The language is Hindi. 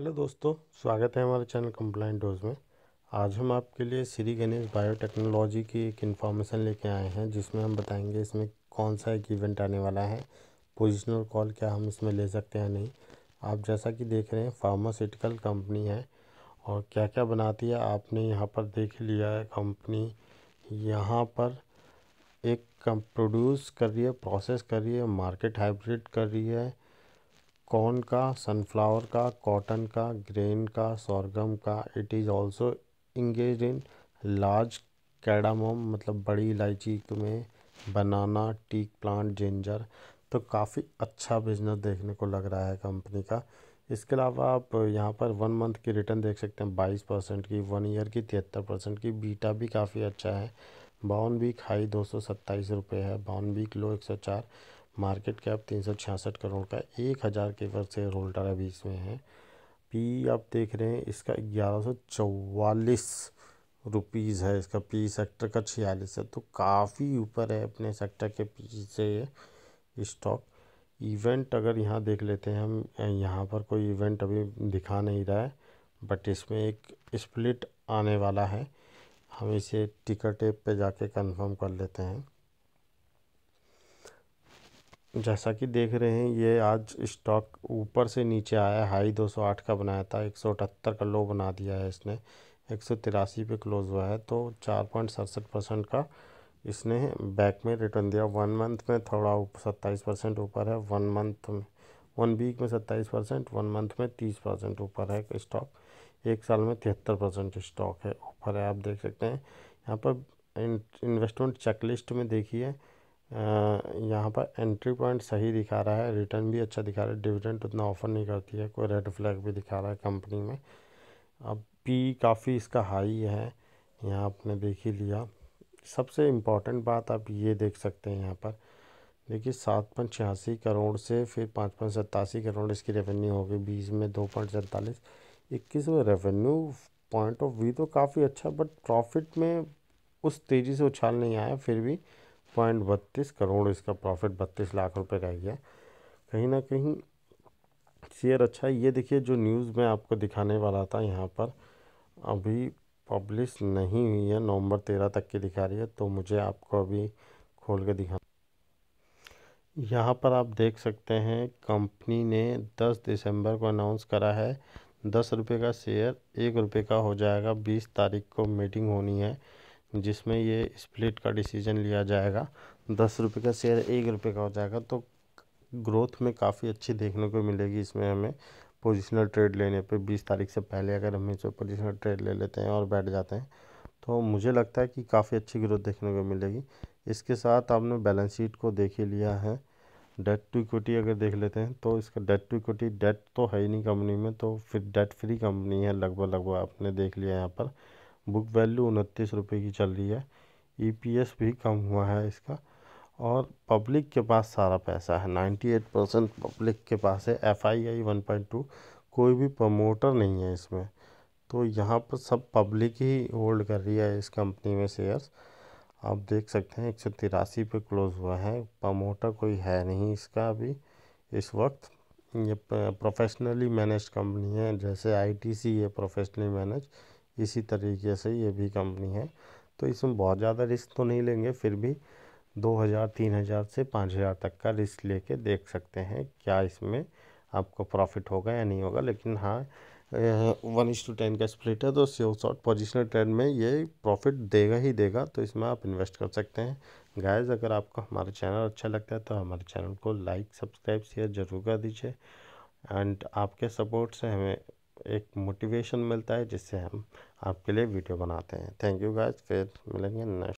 हेलो दोस्तों स्वागत है हमारे चैनल कंप्लाइंट डोज में आज हम आपके लिए श्री गणेश बायोटेक्नोलॉजी की एक इन्फॉर्मेशन लेके आए हैं जिसमें हम बताएंगे इसमें कौन सा एक इवेंट आने वाला है पोजिशनल कॉल क्या हम इसमें ले सकते हैं नहीं आप जैसा कि देख रहे हैं फार्मास्यूटिकल कंपनी है और क्या क्या बनाती है आपने यहाँ पर देख लिया है कंपनी यहाँ पर एक प्रोड्यूस कर रही है प्रोसेस कर रही है मार्केट हाइब्रिड कर रही है कॉर्न का सनफ्लावर का कॉटन का ग्रेन का sorghum का it is also engage in large cardamom मतलब बड़ी इलायची में बनाना टीक प्लांट जिंजर तो काफ़ी अच्छा बिजनेस देखने को लग रहा है कंपनी का इसके अलावा आप यहाँ पर वन मंथ की रिटर्न देख सकते हैं बाईस परसेंट की वन ईयर की तिहत्तर परसेंट की बीटा भी काफ़ी अच्छा है बाउन वीक हाई दो सौ सत्ताईस रुपये है बाउन वीक लो एक सौ चार मार्केट कैप तीन सौ छियासठ करोड़ का एक हज़ार के ऊपर शेयर होल्डर अभी इसमें है पी आप देख रहे हैं इसका ग्यारह सौ चौवालीस रुपीज़ है इसका पी सेक्टर का छियालीस है तो काफ़ी ऊपर है अपने सेक्टर के पी से ये स्टॉक इवेंट अगर यहाँ देख लेते हैं हम यहाँ पर कोई इवेंट अभी दिखा नहीं रहा है बट इसमें एक स्प्लिट आने वाला है हम इसे टिकट एप पे जाके कंफर्म कर लेते हैं जैसा कि देख रहे हैं ये आज स्टॉक ऊपर से नीचे आया हाई 208 का बनाया था एक का लो बना दिया है इसने एक पे क्लोज हुआ है तो चार परसेंट का इसने बैक में रिटर्न दिया वन मंथ में थोड़ा सत्ताईस परसेंट ऊपर है वन मंथ में वन वीक में सत्ताईस परसेंट वन मंथ में तीस परसेंट ऊपर है स्टॉक एक साल में तिहत्तर परसेंट स्टॉक है ऊपर है आप देख सकते हैं यहाँ पर इन्वेस्टमेंट चेकलिस्ट में देखिए यहाँ पर एंट्री पॉइंट सही दिखा रहा है रिटर्न भी अच्छा दिखा रहा है डिविडेंड उतना ऑफर नहीं करती है कोई रेड फ्लैग भी दिखा रहा है कंपनी में अब पी काफ़ी इसका हाई है यहाँ आपने देख ही लिया सबसे इम्पॉर्टेंट बात आप ये देख सकते हैं यहाँ पर देखिए सात पॉइंट छियासी करोड़ से फिर पाँच पॉइंट सत्तासी करोड़ इसकी रेवेन्यू हो गई बीस में दो पॉइंट सैंतालीस इक्कीस में रेवेन्यू पॉइंट ऑफ व्यू तो काफ़ी अच्छा बट प्रॉफिट में उस तेज़ी से उछाल नहीं आया फिर भी पॉइंट बत्तीस करोड़ इसका प्रॉफिट बत्तीस लाख रुपए का ही है कहीं ना कहीं शेयर अच्छा है ये देखिए जो न्यूज़ में आपको दिखाने वाला था यहाँ पर अभी पब्लिश नहीं हुई है नवंबर तेरह तक की दिखा रही है तो मुझे आपको अभी खोल के दिखा यहाँ पर आप देख सकते हैं कंपनी ने 10 दिसंबर को अनाउंस करा है दस रुपये का शेयर एक रुपये का हो जाएगा बीस तारीख को मीटिंग होनी है जिसमें ये स्प्लिट का डिसीजन लिया जाएगा दस रुपये का शेयर एक रुपये का हो जाएगा तो ग्रोथ में काफ़ी अच्छी देखने को मिलेगी इसमें हमें पोजिशनल ट्रेड लेने पर बीस तारीख से पहले अगर हम इसमें पोजिशनल ट्रेड ले लेते हैं और बैठ जाते हैं तो मुझे लगता है कि काफ़ी अच्छी ग्रोथ देखने को मिलेगी इसके साथ आपने बैलेंस शीट को देख ही लिया है डेट टू इक्विटी अगर देख लेते हैं तो इसका डेट टू इक्विटी डेट तो है ही नहीं कंपनी में तो फिर डेट फ्री कंपनी है लगभग लगभग आपने देख लिया यहाँ पर बुक वैल्यू उनतीस रुपये की चल रही है ईपीएस e भी कम हुआ है इसका और पब्लिक के पास सारा पैसा है नाइन्टी एट परसेंट पब्लिक के पास है F I I one point two कोई भी प्रमोटर नहीं है इसमें तो यहाँ पर सब पब्लिक ही होल्ड कर रही है इस कंपनी में शेयर्स आप देख सकते हैं एक सौ तिरासी पर क्लोज़ हुआ है प्रमोटर कोई है नहीं इसका अभी इस वक्त ये प्रोफेशनली मैनेज कंपनी है जैसे आईटीसी है प्रोफेशनली मैनेज इसी तरीके से ये भी कंपनी है तो इसमें बहुत ज़्यादा रिस्क तो नहीं लेंगे फिर भी दो हज़ार तीन हज़ार से पाँच हज़ार तक का रिस्क लेके देख सकते हैं क्या इसमें आपको प्रॉफिट होगा या नहीं होगा लेकिन हाँ वन इंस टू टेन का स्प्लिट है तो सेव शॉर्ट पोजिशनल ट्रेड में ये प्रॉफिट देगा ही देगा तो इसमें आप इन्वेस्ट कर सकते हैं गाइस अगर आपको हमारा चैनल अच्छा लगता है तो हमारे चैनल को लाइक सब्सक्राइब शेयर ज़रूर कर दीजिए एंड आपके सपोर्ट से हमें एक मोटिवेशन मिलता है जिससे हम आपके लिए वीडियो बनाते हैं थैंक यू गाइज फिर मिलेंगे नेक्स्ट